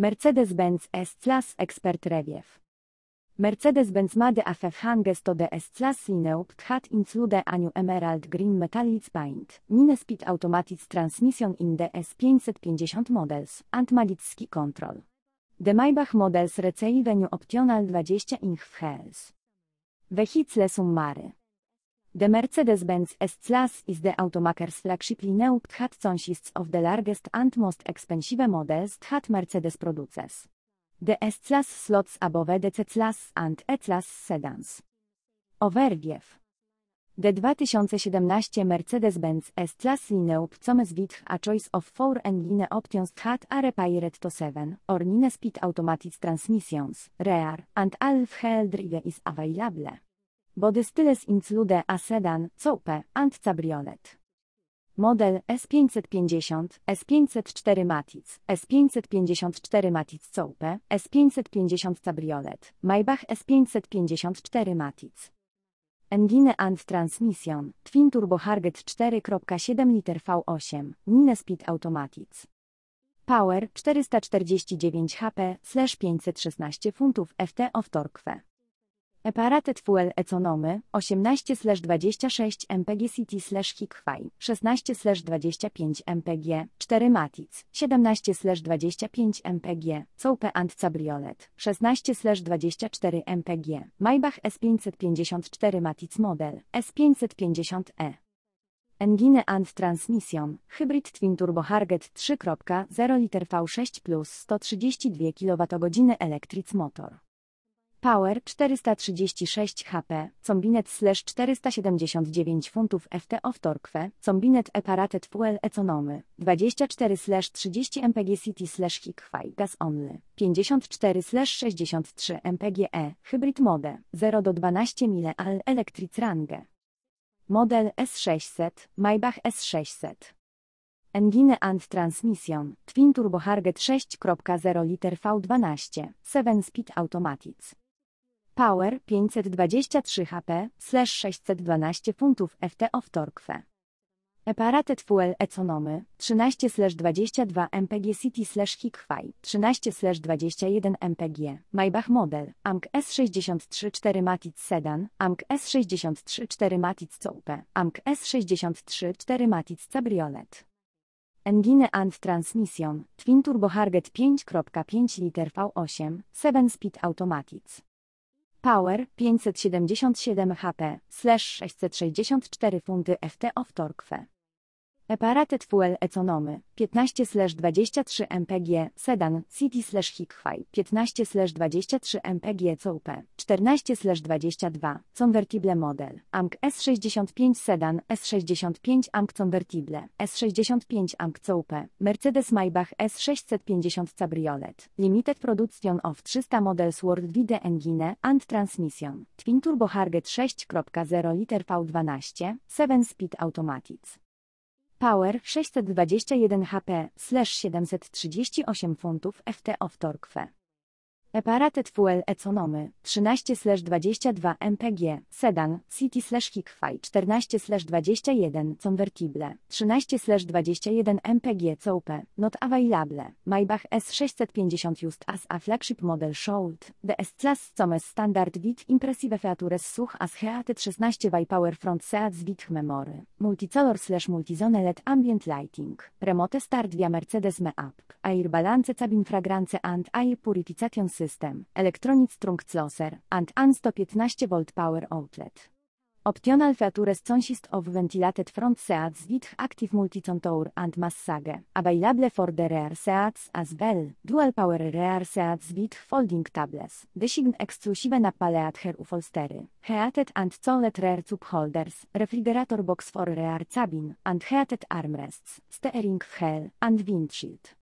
Mercedes-Benz S-Class Expert Rewiew. Mercedes-Benz Made Affefhanges to the S-Class Lineup hat include a new emerald green metallic paint, mine speed automatic transmission in the S550 models, and malitski control. The Maybach models receive new optional 20 inch wheels. Vehicle summary. The Mercedes-Benz S-Class is the automaker's flagship lineup that consists of the largest and most expensive models that Mercedes produces. The S-Class slots above e e the C-Class and E-Class sedans. Overview The 2017 Mercedes-Benz S-Class lineup comes with a choice of four engine options that are paired to seven or nine-speed automatic transmissions, rear, and all-wheel drive is available. Bodystyles include a sedan, coupe, and cabriolet. Model S550, S504 Matiz, S554 Matic Coupe, S550 Cabriolet, Maybach S554 Matiz. Engine and Transmission, Twin Turbo Harget 4.7 liter V8, Nine Speed Automatic. Power 449 HP, 516 funtów FT of Torque. Eparatet fuel economy 18-26 mpg city-hikwaj 16-25 mpg 4 matic 17-25 mpg Coupe and cabriolet 16-24 mpg Maybach S554 matic model S550e Engine and Transmission, Hybrid Twin Turbo Harget 3.0 liter V6 plus 132 kWh Electric Motor Power 436 HP, Combinet slash 479 funtów FT of Torque, Combinet Eparated Fuel Economy, 24 slash 30 MPG City slash Hikfaj Gas Only, 54 slash 63 MPG E, Hybrid Mode, 0 do 12 mile al Electric Range. Model S600, Maybach S600. Engine and Transmission, Twin Turbo Harget 6.0 liter V12, 7 Speed Automatics. Power 523 HP, slash 612 funtów ft of Torque. Eparatet Fuel Economy 13 slash 22 MPG City slash Hikfaj 13 slash 21 MPG Maybach Model AMK S63 4 Matic Sedan AMK S63 4 Matic Coupe AMK S63 4 Matic Cabriolet Engine and Transmission Twin Turbo Harget 5.5 liter V8 7 Speed automatic. Power 577 HP, slash 664 funty FTO of torque. Eparatet fuel economy 15-23 mpg sedan city-hikwaj Slash 15-23 mpg CUP 14-22 convertible model AMK S65 sedan S65 AMK convertible S65 AMK CUP Mercedes Maybach S650 cabriolet limited production of 300 models Vide engine and transmission twin turbo Harget 6.0 liter V12 7 speed Automatic Power 621 HP, slash 738 funtów ft of Torque. Eparatet fuel economy 13-22 MPG, sedan, city Hikfai 14-21 convertible, 13-21 MPG coupe, not available, Maybach S650 just as a flagship model should, the S-class comes standard with impressive features such as Heated 16 by power front seats with memory, multicolor slash multizone LED ambient lighting, remote start via Mercedes me app, air balance cabin fragrance and air purification system, Electronic Strungcloser, and Ansto 15 V power outlet. Optional features consist of ventilated front seats with active multi-contour and massage, available for the rear seats as well, dual power rear seats with folding tables, designed exclusive na paleat hair folstery, heated and solid rear tube holders, refrigerator box for rear cabin, and heated armrests, steering wheel, and windshield.